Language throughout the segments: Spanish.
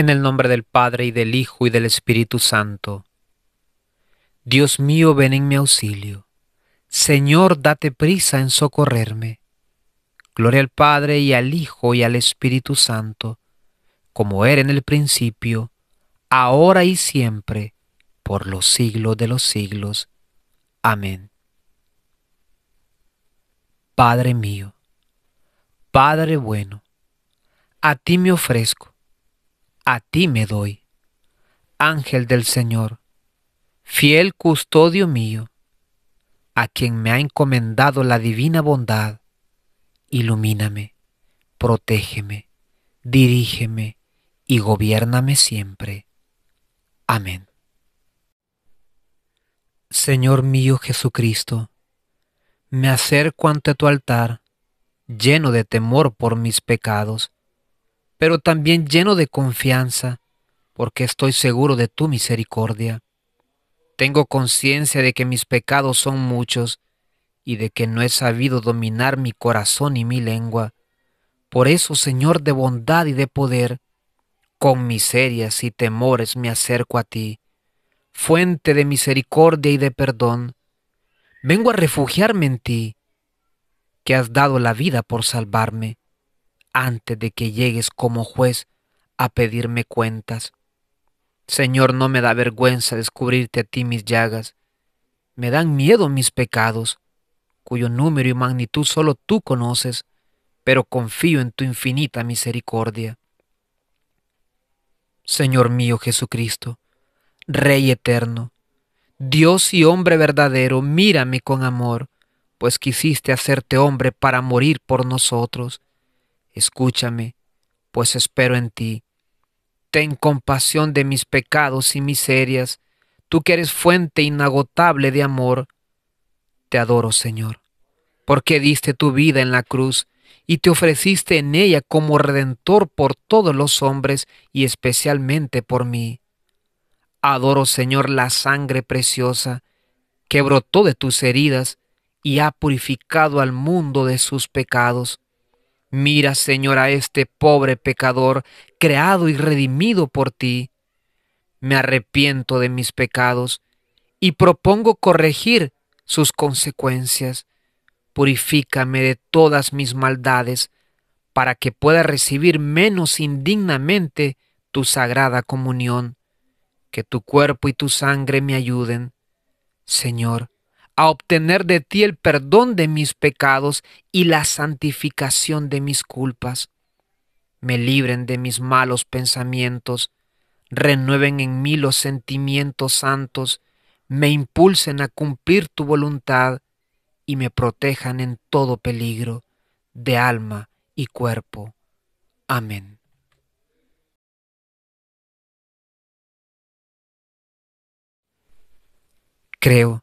En el nombre del Padre y del Hijo y del Espíritu Santo. Dios mío, ven en mi auxilio. Señor, date prisa en socorrerme. Gloria al Padre y al Hijo y al Espíritu Santo, como era en el principio, ahora y siempre, por los siglos de los siglos. Amén. Padre mío, Padre bueno, a ti me ofrezco a ti me doy. Ángel del Señor, fiel custodio mío, a quien me ha encomendado la divina bondad, ilumíname, protégeme, dirígeme y gobiername siempre. Amén. Señor mío Jesucristo, me acerco ante tu altar, lleno de temor por mis pecados pero también lleno de confianza, porque estoy seguro de tu misericordia. Tengo conciencia de que mis pecados son muchos y de que no he sabido dominar mi corazón y mi lengua. Por eso, Señor de bondad y de poder, con miserias y temores me acerco a ti, fuente de misericordia y de perdón. Vengo a refugiarme en ti, que has dado la vida por salvarme antes de que llegues como juez a pedirme cuentas. Señor, no me da vergüenza descubrirte a ti mis llagas. Me dan miedo mis pecados, cuyo número y magnitud solo tú conoces, pero confío en tu infinita misericordia. Señor mío Jesucristo, Rey eterno, Dios y hombre verdadero, mírame con amor, pues quisiste hacerte hombre para morir por nosotros escúchame, pues espero en ti. Ten compasión de mis pecados y miserias, tú que eres fuente inagotable de amor. Te adoro, Señor, porque diste tu vida en la cruz y te ofreciste en ella como redentor por todos los hombres y especialmente por mí. Adoro, Señor, la sangre preciosa que brotó de tus heridas y ha purificado al mundo de sus pecados. Mira, Señor, a este pobre pecador, creado y redimido por ti. Me arrepiento de mis pecados y propongo corregir sus consecuencias. Purifícame de todas mis maldades, para que pueda recibir menos indignamente tu sagrada comunión. Que tu cuerpo y tu sangre me ayuden. Señor, a obtener de ti el perdón de mis pecados y la santificación de mis culpas. Me libren de mis malos pensamientos, renueven en mí los sentimientos santos, me impulsen a cumplir tu voluntad y me protejan en todo peligro de alma y cuerpo. Amén. Creo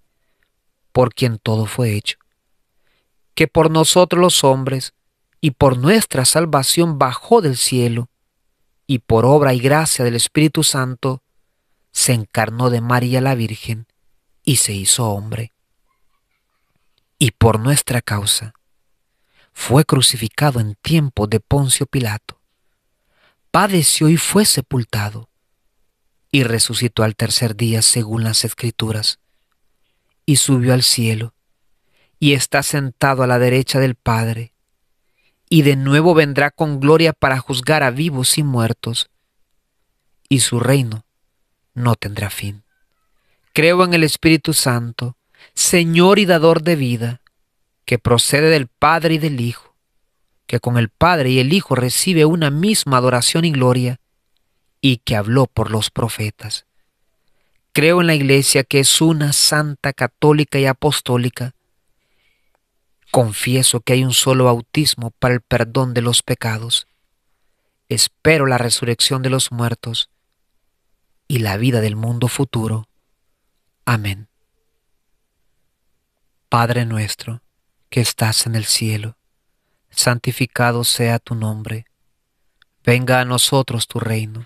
por quien todo fue hecho, que por nosotros los hombres y por nuestra salvación bajó del cielo, y por obra y gracia del Espíritu Santo se encarnó de María la Virgen y se hizo hombre. Y por nuestra causa fue crucificado en tiempo de Poncio Pilato, padeció y fue sepultado, y resucitó al tercer día según las Escrituras y subió al cielo, y está sentado a la derecha del Padre, y de nuevo vendrá con gloria para juzgar a vivos y muertos, y su reino no tendrá fin. Creo en el Espíritu Santo, Señor y dador de vida, que procede del Padre y del Hijo, que con el Padre y el Hijo recibe una misma adoración y gloria, y que habló por los profetas. Creo en la Iglesia que es una santa, católica y apostólica. Confieso que hay un solo bautismo para el perdón de los pecados. Espero la resurrección de los muertos y la vida del mundo futuro. Amén. Padre nuestro, que estás en el cielo, santificado sea tu nombre. Venga a nosotros tu reino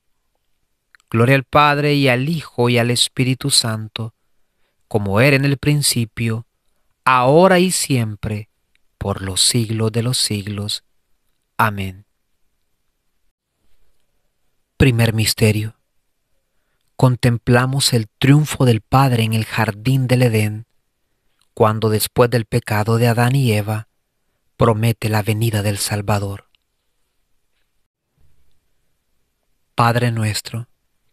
Gloria al Padre y al Hijo y al Espíritu Santo, como era en el principio, ahora y siempre, por los siglos de los siglos. Amén. Primer Misterio. Contemplamos el triunfo del Padre en el jardín del Edén, cuando después del pecado de Adán y Eva, promete la venida del Salvador. Padre nuestro,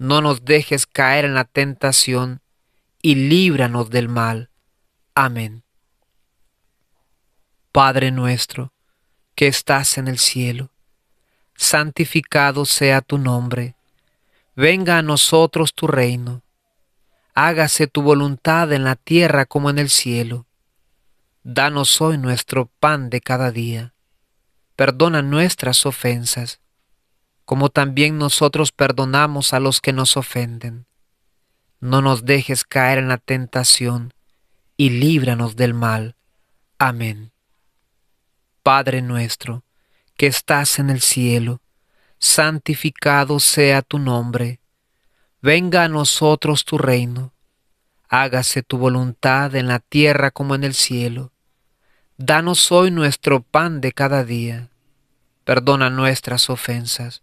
no nos dejes caer en la tentación, y líbranos del mal. Amén. Padre nuestro, que estás en el cielo, santificado sea tu nombre, venga a nosotros tu reino, hágase tu voluntad en la tierra como en el cielo. Danos hoy nuestro pan de cada día, perdona nuestras ofensas, como también nosotros perdonamos a los que nos ofenden. No nos dejes caer en la tentación, y líbranos del mal. Amén. Padre nuestro, que estás en el cielo, santificado sea tu nombre. Venga a nosotros tu reino. Hágase tu voluntad en la tierra como en el cielo. Danos hoy nuestro pan de cada día. Perdona nuestras ofensas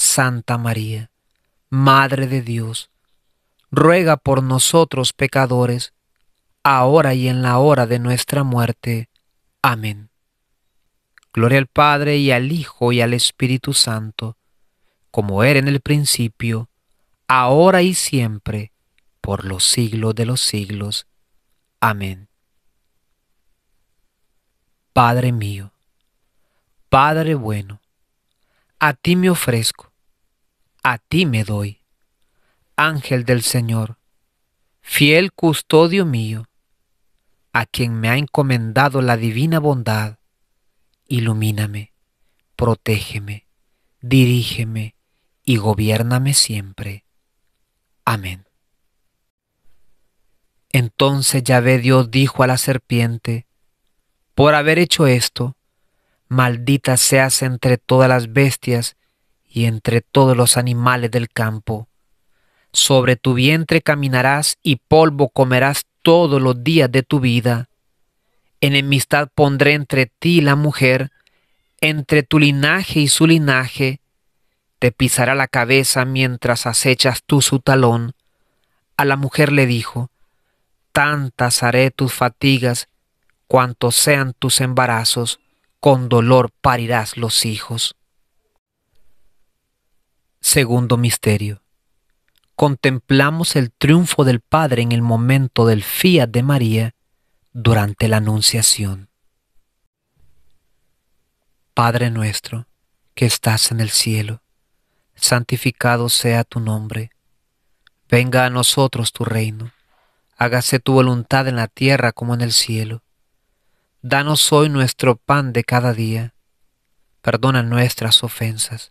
Santa María, Madre de Dios, ruega por nosotros pecadores, ahora y en la hora de nuestra muerte. Amén. Gloria al Padre y al Hijo y al Espíritu Santo, como era en el principio, ahora y siempre, por los siglos de los siglos. Amén. Padre mío, Padre bueno, a ti me ofrezco a ti me doy. Ángel del Señor, fiel custodio mío, a quien me ha encomendado la divina bondad, ilumíname, protégeme, dirígeme y gobiername siempre. Amén. Entonces Yahvé Dios dijo a la serpiente, por haber hecho esto, maldita seas entre todas las bestias y entre todos los animales del campo. Sobre tu vientre caminarás y polvo comerás todos los días de tu vida. Enemistad pondré entre ti y la mujer, entre tu linaje y su linaje. Te pisará la cabeza mientras acechas tú su talón. A la mujer le dijo, Tantas haré tus fatigas, cuantos sean tus embarazos, con dolor parirás los hijos. Segundo misterio. Contemplamos el triunfo del Padre en el momento del fiat de María durante la Anunciación. Padre nuestro, que estás en el cielo, santificado sea tu nombre. Venga a nosotros tu reino. Hágase tu voluntad en la tierra como en el cielo. Danos hoy nuestro pan de cada día. Perdona nuestras ofensas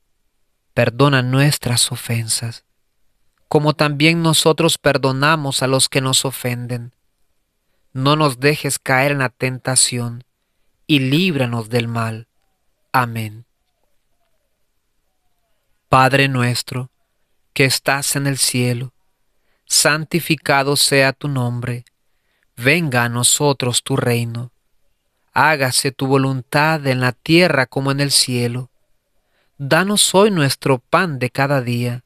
perdona nuestras ofensas, como también nosotros perdonamos a los que nos ofenden. No nos dejes caer en la tentación, y líbranos del mal. Amén. Padre nuestro, que estás en el cielo, santificado sea tu nombre, venga a nosotros tu reino, hágase tu voluntad en la tierra como en el cielo. Danos hoy nuestro pan de cada día.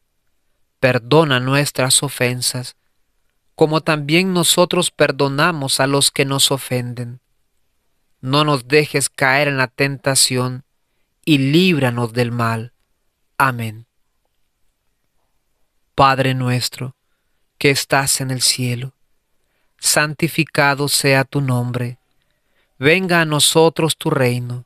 Perdona nuestras ofensas, como también nosotros perdonamos a los que nos ofenden. No nos dejes caer en la tentación, y líbranos del mal. Amén. Padre nuestro, que estás en el cielo, santificado sea tu nombre. Venga a nosotros tu reino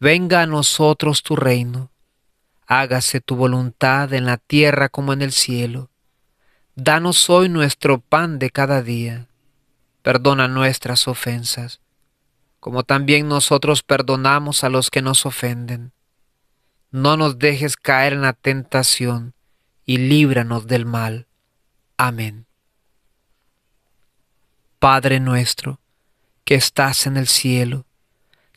venga a nosotros tu reino, hágase tu voluntad en la tierra como en el cielo. Danos hoy nuestro pan de cada día, perdona nuestras ofensas, como también nosotros perdonamos a los que nos ofenden. No nos dejes caer en la tentación, y líbranos del mal. Amén. Padre nuestro, que estás en el cielo,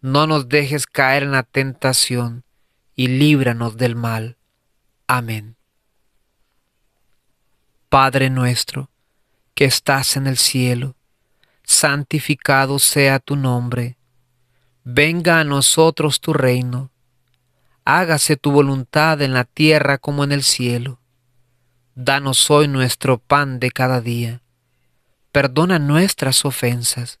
no nos dejes caer en la tentación, y líbranos del mal. Amén. Padre nuestro, que estás en el cielo, santificado sea tu nombre. Venga a nosotros tu reino. Hágase tu voluntad en la tierra como en el cielo. Danos hoy nuestro pan de cada día. Perdona nuestras ofensas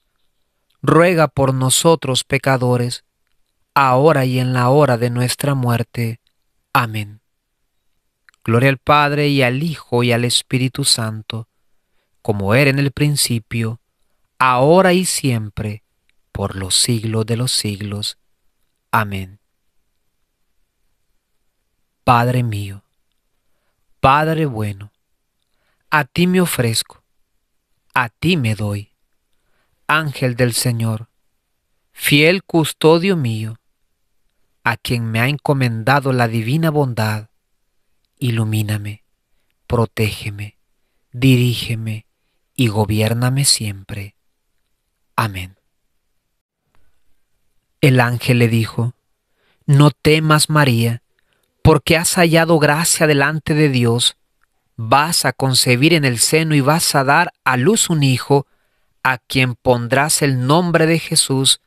ruega por nosotros pecadores, ahora y en la hora de nuestra muerte. Amén. Gloria al Padre y al Hijo y al Espíritu Santo, como era en el principio, ahora y siempre, por los siglos de los siglos. Amén. Padre mío, Padre bueno, a ti me ofrezco, a ti me doy ángel del Señor, fiel custodio mío, a quien me ha encomendado la divina bondad, ilumíname, protégeme, dirígeme y gobiername siempre. Amén. El ángel le dijo, No temas María, porque has hallado gracia delante de Dios, vas a concebir en el seno y vas a dar a luz un hijo, a quien pondrás el nombre de Jesús,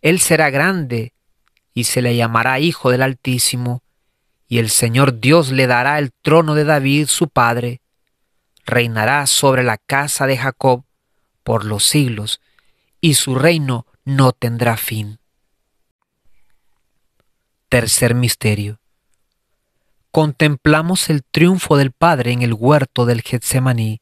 él será grande y se le llamará Hijo del Altísimo, y el Señor Dios le dará el trono de David, su padre, reinará sobre la casa de Jacob por los siglos, y su reino no tendrá fin. Tercer misterio. Contemplamos el triunfo del Padre en el huerto del Getsemaní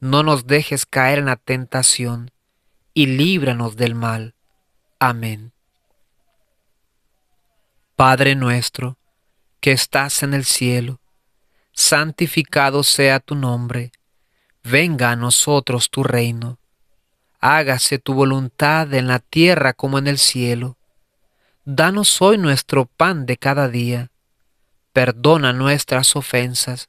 no nos dejes caer en la tentación, y líbranos del mal. Amén. Padre nuestro, que estás en el cielo, santificado sea tu nombre, venga a nosotros tu reino, hágase tu voluntad en la tierra como en el cielo. Danos hoy nuestro pan de cada día, perdona nuestras ofensas,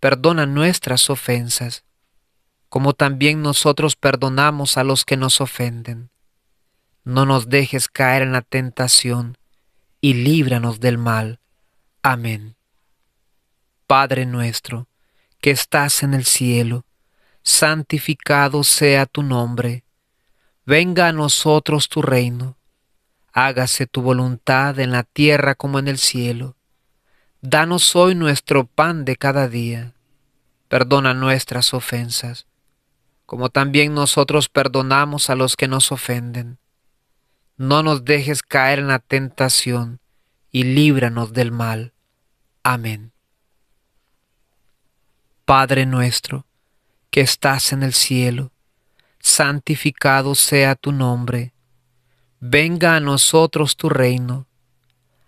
perdona nuestras ofensas, como también nosotros perdonamos a los que nos ofenden. No nos dejes caer en la tentación, y líbranos del mal. Amén. Padre nuestro, que estás en el cielo, santificado sea tu nombre. Venga a nosotros tu reino. Hágase tu voluntad en la tierra como en el cielo. Danos hoy nuestro pan de cada día. Perdona nuestras ofensas, como también nosotros perdonamos a los que nos ofenden. No nos dejes caer en la tentación, y líbranos del mal. Amén. Padre nuestro, que estás en el cielo, santificado sea tu nombre. Venga a nosotros tu reino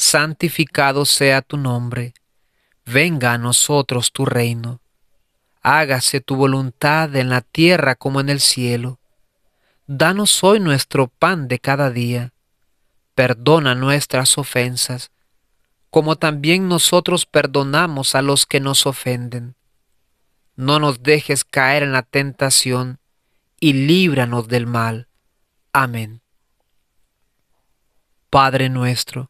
santificado sea tu nombre, venga a nosotros tu reino, hágase tu voluntad en la tierra como en el cielo. Danos hoy nuestro pan de cada día, perdona nuestras ofensas, como también nosotros perdonamos a los que nos ofenden. No nos dejes caer en la tentación, y líbranos del mal. Amén. Padre nuestro,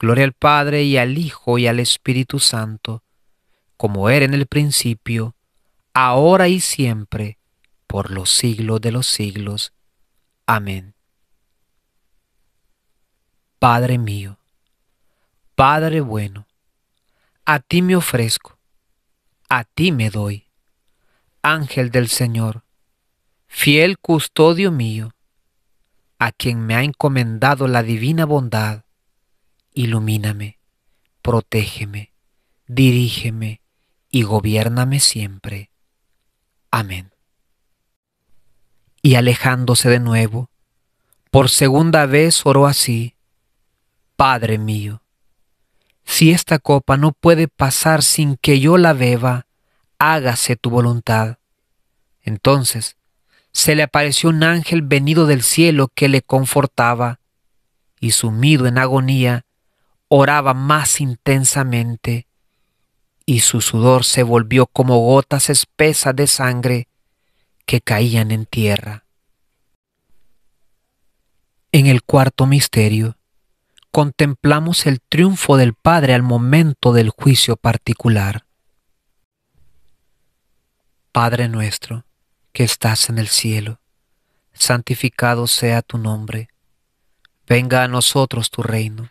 Gloria al Padre y al Hijo y al Espíritu Santo, como era en el principio, ahora y siempre, por los siglos de los siglos. Amén. Padre mío, Padre bueno, a ti me ofrezco, a ti me doy. Ángel del Señor, fiel custodio mío, a quien me ha encomendado la divina bondad, ilumíname, protégeme, dirígeme y gobiername siempre. Amén. Y alejándose de nuevo, por segunda vez oró así, Padre mío, si esta copa no puede pasar sin que yo la beba, hágase tu voluntad. Entonces se le apareció un ángel venido del cielo que le confortaba, y sumido en agonía, oraba más intensamente y su sudor se volvió como gotas espesas de sangre que caían en tierra. En el cuarto misterio, contemplamos el triunfo del Padre al momento del juicio particular. Padre nuestro, que estás en el cielo, santificado sea tu nombre, venga a nosotros tu reino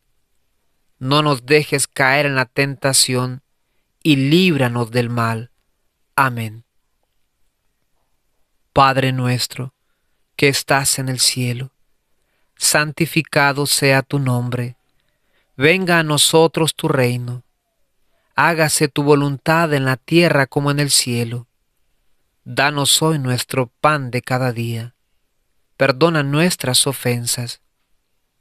no nos dejes caer en la tentación, y líbranos del mal. Amén. Padre nuestro, que estás en el cielo, santificado sea tu nombre, venga a nosotros tu reino, hágase tu voluntad en la tierra como en el cielo. Danos hoy nuestro pan de cada día, perdona nuestras ofensas,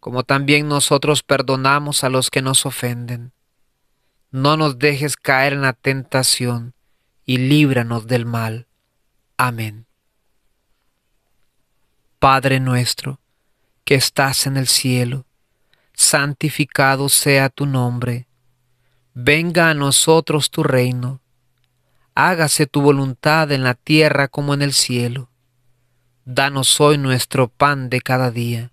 como también nosotros perdonamos a los que nos ofenden. No nos dejes caer en la tentación, y líbranos del mal. Amén. Padre nuestro, que estás en el cielo, santificado sea tu nombre. Venga a nosotros tu reino. Hágase tu voluntad en la tierra como en el cielo. Danos hoy nuestro pan de cada día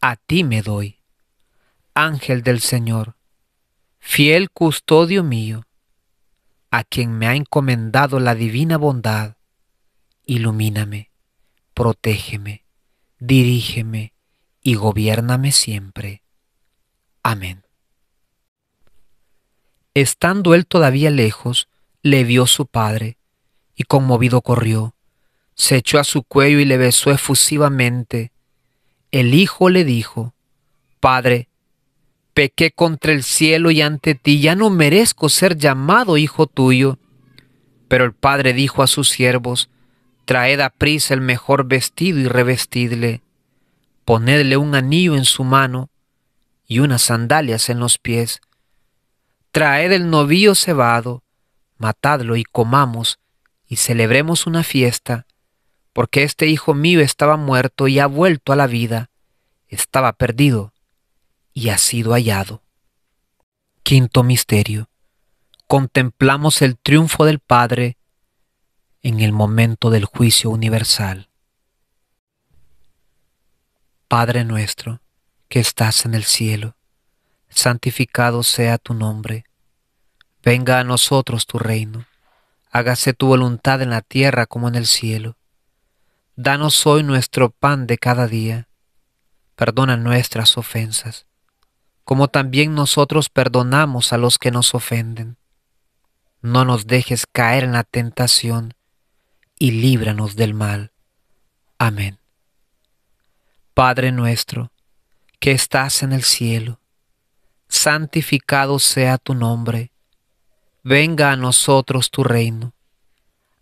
a ti me doy. Ángel del Señor, fiel custodio mío, a quien me ha encomendado la divina bondad, ilumíname, protégeme, dirígeme y gobiername siempre. Amén. Estando él todavía lejos, le vio su padre, y conmovido corrió, se echó a su cuello y le besó efusivamente, el hijo le dijo, Padre, pequé contra el cielo y ante ti, ya no merezco ser llamado hijo tuyo. Pero el padre dijo a sus siervos, Traed a prisa el mejor vestido y revestidle, ponedle un anillo en su mano y unas sandalias en los pies. Traed el novillo cebado, matadlo y comamos, y celebremos una fiesta porque este hijo mío estaba muerto y ha vuelto a la vida, estaba perdido y ha sido hallado. Quinto misterio. Contemplamos el triunfo del Padre en el momento del juicio universal. Padre nuestro, que estás en el cielo, santificado sea tu nombre. Venga a nosotros tu reino. Hágase tu voluntad en la tierra como en el cielo. Danos hoy nuestro pan de cada día. Perdona nuestras ofensas, como también nosotros perdonamos a los que nos ofenden. No nos dejes caer en la tentación, y líbranos del mal. Amén. Padre nuestro, que estás en el cielo, santificado sea tu nombre, venga a nosotros tu reino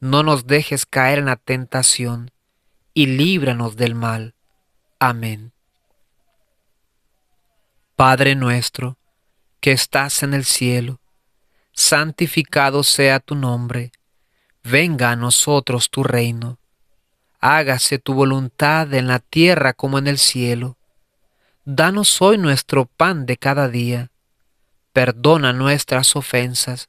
no nos dejes caer en la tentación, y líbranos del mal. Amén. Padre nuestro, que estás en el cielo, santificado sea tu nombre, venga a nosotros tu reino, hágase tu voluntad en la tierra como en el cielo. Danos hoy nuestro pan de cada día, perdona nuestras ofensas,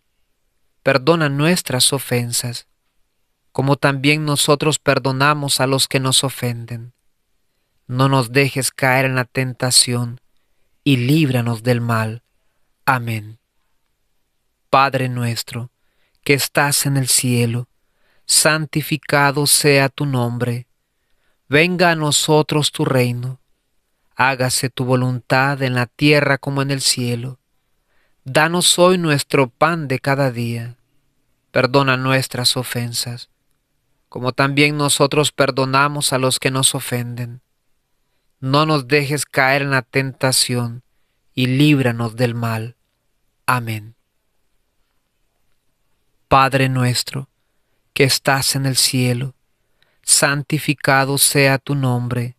perdona nuestras ofensas, como también nosotros perdonamos a los que nos ofenden. No nos dejes caer en la tentación, y líbranos del mal. Amén. Padre nuestro, que estás en el cielo, santificado sea tu nombre. Venga a nosotros tu reino. Hágase tu voluntad en la tierra como en el cielo. Danos hoy nuestro pan de cada día. Perdona nuestras ofensas, como también nosotros perdonamos a los que nos ofenden. No nos dejes caer en la tentación, y líbranos del mal. Amén. Padre nuestro, que estás en el cielo, santificado sea tu nombre.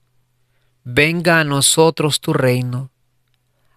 Venga a nosotros tu reino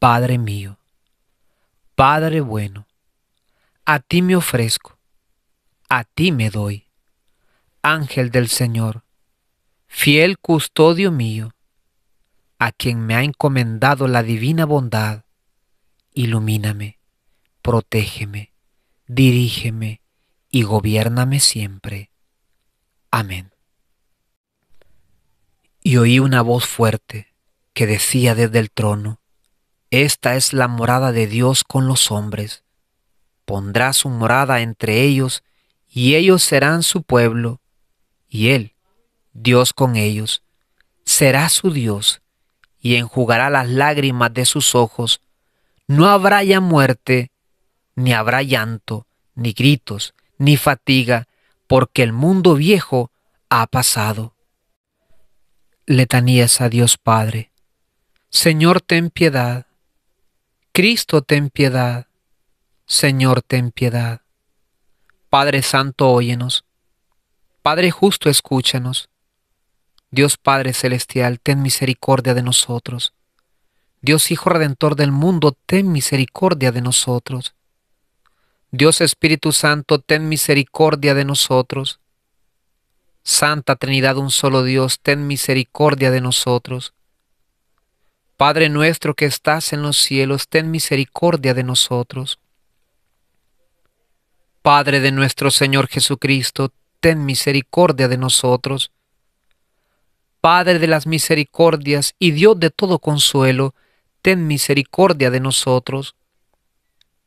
Padre mío, Padre bueno, a ti me ofrezco, a ti me doy, Ángel del Señor, fiel custodio mío, a quien me ha encomendado la divina bondad, ilumíname, protégeme, dirígeme y gobiername siempre. Amén. Y oí una voz fuerte que decía desde el trono, esta es la morada de Dios con los hombres. Pondrá su morada entre ellos, y ellos serán su pueblo, y Él, Dios con ellos, será su Dios, y enjugará las lágrimas de sus ojos. No habrá ya muerte, ni habrá llanto, ni gritos, ni fatiga, porque el mundo viejo ha pasado. Letanías a Dios Padre. Señor, ten piedad. Cristo, ten piedad. Señor, ten piedad. Padre Santo, óyenos. Padre justo, escúchanos. Dios Padre Celestial, ten misericordia de nosotros. Dios Hijo Redentor del mundo, ten misericordia de nosotros. Dios Espíritu Santo, ten misericordia de nosotros. Santa Trinidad, un solo Dios, ten misericordia de nosotros. Padre nuestro que estás en los cielos, ten misericordia de nosotros. Padre de nuestro Señor Jesucristo, ten misericordia de nosotros. Padre de las misericordias y Dios de todo consuelo, ten misericordia de nosotros.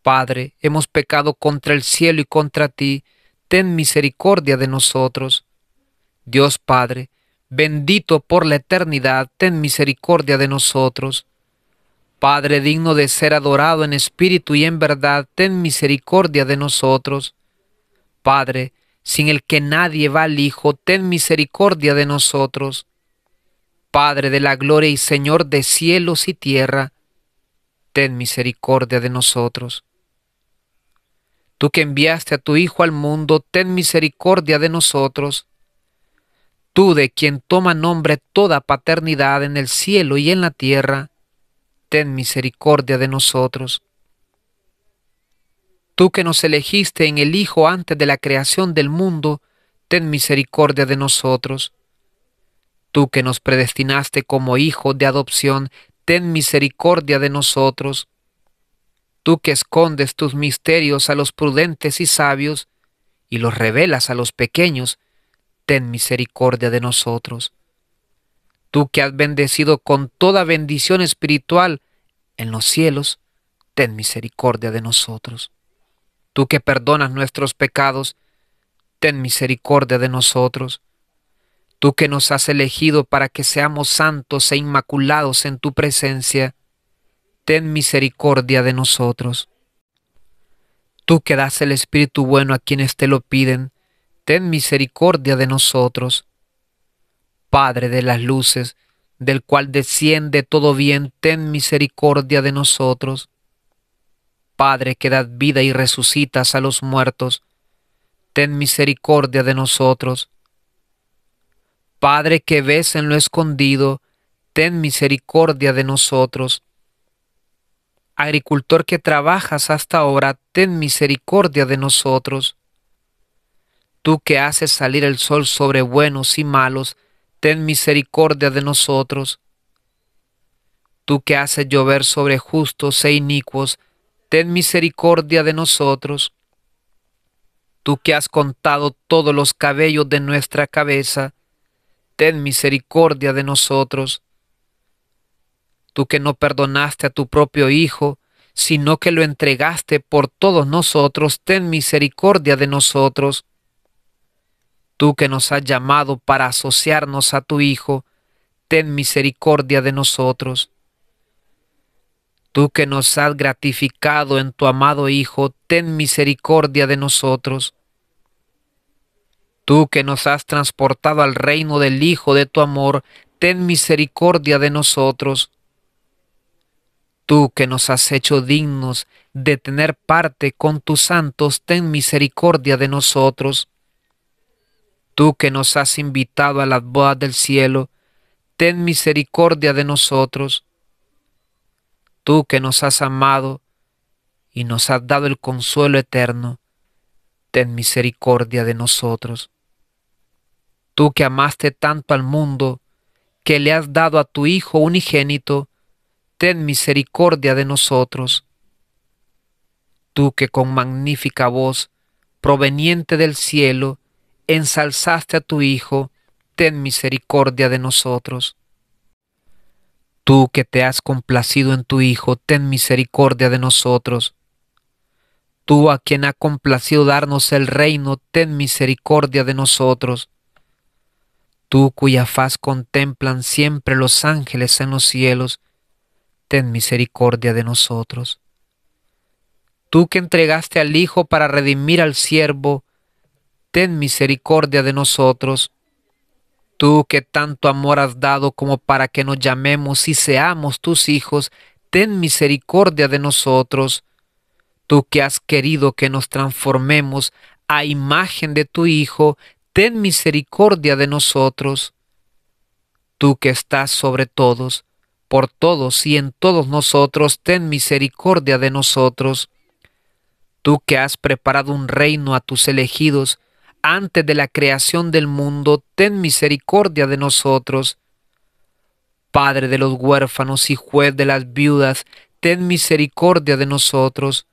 Padre, hemos pecado contra el cielo y contra ti, ten misericordia de nosotros. Dios Padre, bendito por la eternidad, ten misericordia de nosotros. Padre digno de ser adorado en espíritu y en verdad, ten misericordia de nosotros. Padre, sin el que nadie va al Hijo, ten misericordia de nosotros. Padre de la gloria y Señor de cielos y tierra, ten misericordia de nosotros. Tú que enviaste a tu Hijo al mundo, ten misericordia de nosotros tú de quien toma nombre toda paternidad en el cielo y en la tierra, ten misericordia de nosotros. Tú que nos elegiste en el Hijo antes de la creación del mundo, ten misericordia de nosotros. Tú que nos predestinaste como Hijo de adopción, ten misericordia de nosotros. Tú que escondes tus misterios a los prudentes y sabios, y los revelas a los pequeños, ten misericordia de nosotros. Tú que has bendecido con toda bendición espiritual en los cielos, ten misericordia de nosotros. Tú que perdonas nuestros pecados, ten misericordia de nosotros. Tú que nos has elegido para que seamos santos e inmaculados en tu presencia, ten misericordia de nosotros. Tú que das el Espíritu bueno a quienes te lo piden, ten misericordia de nosotros. Padre de las luces, del cual desciende todo bien, ten misericordia de nosotros. Padre que das vida y resucitas a los muertos, ten misericordia de nosotros. Padre que ves en lo escondido, ten misericordia de nosotros. Agricultor que trabajas hasta ahora, ten misericordia de nosotros. Tú que haces salir el sol sobre buenos y malos, ten misericordia de nosotros. Tú que haces llover sobre justos e inicuos, ten misericordia de nosotros. Tú que has contado todos los cabellos de nuestra cabeza, ten misericordia de nosotros. Tú que no perdonaste a tu propio Hijo, sino que lo entregaste por todos nosotros, ten misericordia de nosotros Tú que nos has llamado para asociarnos a tu Hijo, ten misericordia de nosotros. Tú que nos has gratificado en tu amado Hijo, ten misericordia de nosotros. Tú que nos has transportado al reino del Hijo de tu amor, ten misericordia de nosotros. Tú que nos has hecho dignos de tener parte con tus santos, ten misericordia de nosotros. Tú que nos has invitado a las bodas del cielo, ten misericordia de nosotros. Tú que nos has amado y nos has dado el consuelo eterno, ten misericordia de nosotros. Tú que amaste tanto al mundo, que le has dado a tu Hijo unigénito, ten misericordia de nosotros. Tú que con magnífica voz, proveniente del cielo, ensalzaste a tu Hijo, ten misericordia de nosotros. Tú que te has complacido en tu Hijo, ten misericordia de nosotros. Tú a quien ha complacido darnos el reino, ten misericordia de nosotros. Tú cuya faz contemplan siempre los ángeles en los cielos, ten misericordia de nosotros. Tú que entregaste al Hijo para redimir al siervo, ten misericordia de nosotros. Tú que tanto amor has dado como para que nos llamemos y seamos tus hijos, ten misericordia de nosotros. Tú que has querido que nos transformemos a imagen de tu Hijo, ten misericordia de nosotros. Tú que estás sobre todos, por todos y en todos nosotros, ten misericordia de nosotros. Tú que has preparado un reino a tus elegidos, antes de la creación del mundo, ten misericordia de nosotros. Padre de los huérfanos y juez de las viudas, ten misericordia de nosotros.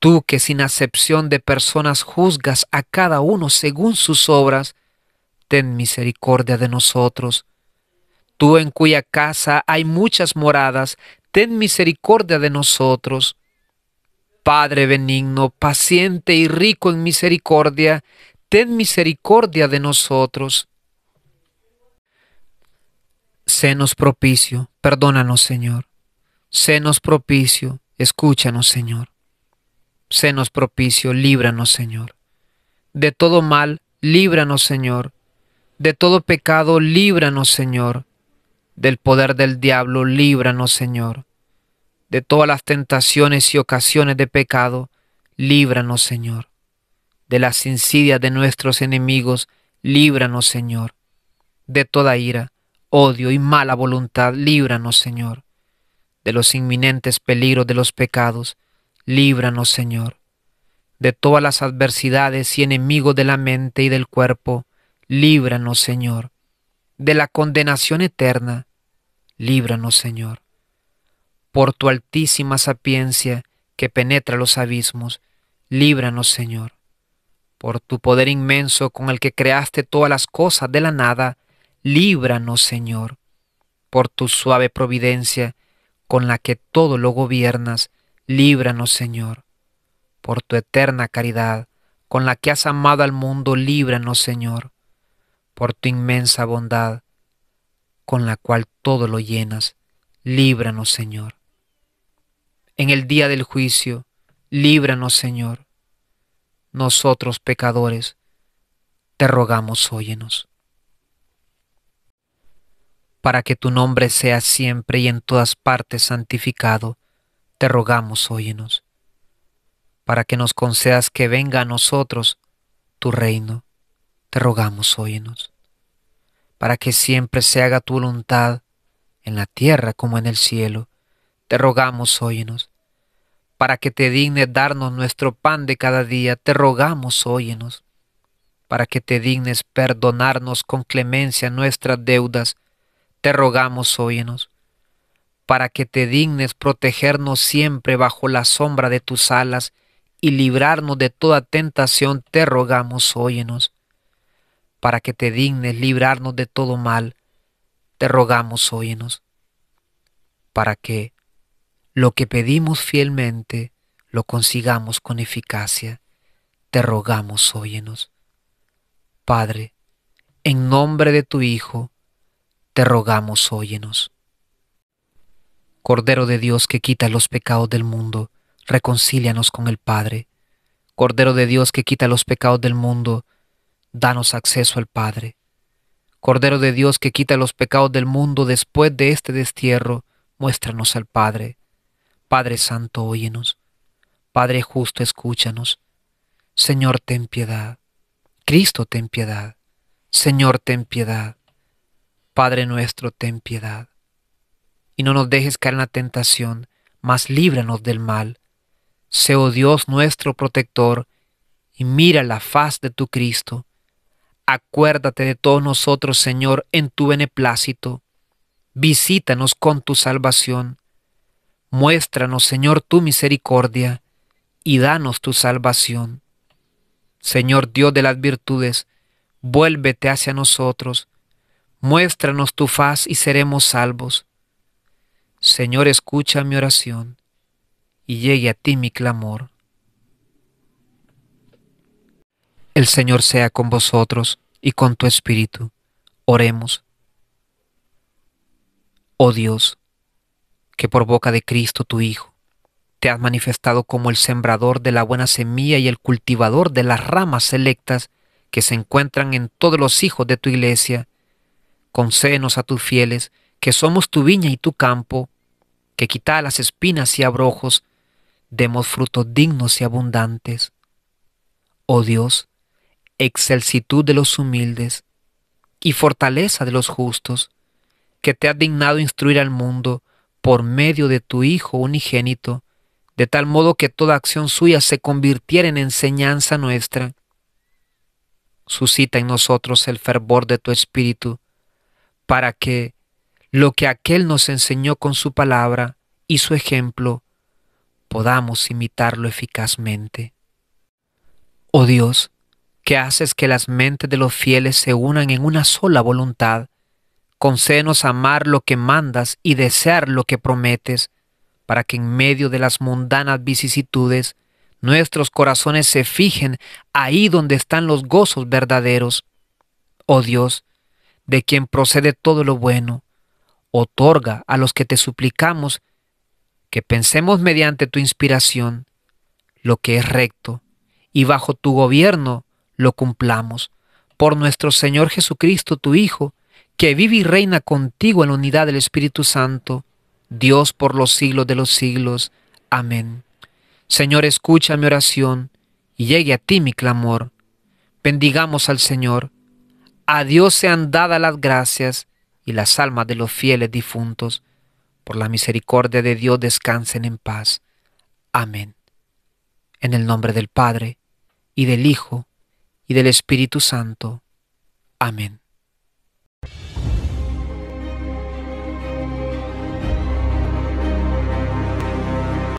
Tú que sin acepción de personas juzgas a cada uno según sus obras, ten misericordia de nosotros. Tú en cuya casa hay muchas moradas, ten misericordia de nosotros. Padre benigno, paciente y rico en misericordia, ten misericordia de nosotros. Senos propicio, perdónanos Señor. nos propicio, escúchanos Señor. Senos propicio, líbranos Señor. De todo mal, líbranos Señor. De todo pecado, líbranos Señor. Del poder del diablo, líbranos Señor. De todas las tentaciones y ocasiones de pecado, líbranos Señor de las insidias de nuestros enemigos, líbranos, Señor. De toda ira, odio y mala voluntad, líbranos, Señor. De los inminentes peligros de los pecados, líbranos, Señor. De todas las adversidades y enemigos de la mente y del cuerpo, líbranos, Señor. De la condenación eterna, líbranos, Señor. Por tu altísima sapiencia que penetra los abismos, líbranos, Señor por tu poder inmenso con el que creaste todas las cosas de la nada, líbranos, Señor, por tu suave providencia con la que todo lo gobiernas, líbranos, Señor, por tu eterna caridad con la que has amado al mundo, líbranos, Señor, por tu inmensa bondad con la cual todo lo llenas, líbranos, Señor. En el día del juicio, líbranos, Señor nosotros pecadores, te rogamos óyenos. Para que tu nombre sea siempre y en todas partes santificado, te rogamos óyenos. Para que nos concedas que venga a nosotros tu reino, te rogamos óyenos. Para que siempre se haga tu voluntad en la tierra como en el cielo, te rogamos óyenos para que te dignes darnos nuestro pan de cada día, te rogamos, óyenos, para que te dignes perdonarnos con clemencia nuestras deudas, te rogamos, óyenos, para que te dignes protegernos siempre bajo la sombra de tus alas y librarnos de toda tentación, te rogamos, óyenos, para que te dignes librarnos de todo mal, te rogamos, óyenos, para que lo que pedimos fielmente, lo consigamos con eficacia. Te rogamos, óyenos. Padre, en nombre de tu Hijo, te rogamos, óyenos. Cordero de Dios que quita los pecados del mundo, reconcílianos con el Padre. Cordero de Dios que quita los pecados del mundo, danos acceso al Padre. Cordero de Dios que quita los pecados del mundo después de este destierro, muéstranos al Padre. Padre Santo, óyenos. Padre justo, escúchanos. Señor, ten piedad. Cristo, ten piedad. Señor, ten piedad. Padre nuestro, ten piedad. Y no nos dejes caer en la tentación, mas líbranos del mal. Sea oh Dios nuestro protector, y mira la faz de tu Cristo. Acuérdate de todos nosotros, Señor, en tu beneplácito. Visítanos con tu salvación Muéstranos, Señor, tu misericordia y danos tu salvación. Señor Dios de las virtudes, vuélvete hacia nosotros, muéstranos tu faz y seremos salvos. Señor, escucha mi oración y llegue a ti mi clamor. El Señor sea con vosotros y con tu espíritu. Oremos. Oh Dios, que por boca de Cristo tu Hijo te has manifestado como el sembrador de la buena semilla y el cultivador de las ramas selectas que se encuentran en todos los hijos de tu iglesia. Concédenos a tus fieles, que somos tu viña y tu campo, que quita las espinas y abrojos, demos frutos dignos y abundantes. Oh Dios, excelsitud de los humildes y fortaleza de los justos, que te has dignado instruir al mundo, por medio de tu Hijo unigénito, de tal modo que toda acción suya se convirtiera en enseñanza nuestra. Suscita en nosotros el fervor de tu Espíritu, para que lo que aquel nos enseñó con su palabra y su ejemplo, podamos imitarlo eficazmente. Oh Dios, que haces que las mentes de los fieles se unan en una sola voluntad, Concédenos amar lo que mandas y desear lo que prometes, para que en medio de las mundanas vicisitudes nuestros corazones se fijen ahí donde están los gozos verdaderos. Oh Dios, de quien procede todo lo bueno, otorga a los que te suplicamos que pensemos mediante tu inspiración lo que es recto y bajo tu gobierno lo cumplamos. Por nuestro Señor Jesucristo, tu Hijo, que vive y reina contigo en la unidad del Espíritu Santo, Dios por los siglos de los siglos. Amén. Señor, escucha mi oración y llegue a ti mi clamor. Bendigamos al Señor. A Dios sean dadas las gracias y las almas de los fieles difuntos. Por la misericordia de Dios descansen en paz. Amén. En el nombre del Padre, y del Hijo, y del Espíritu Santo. Amén.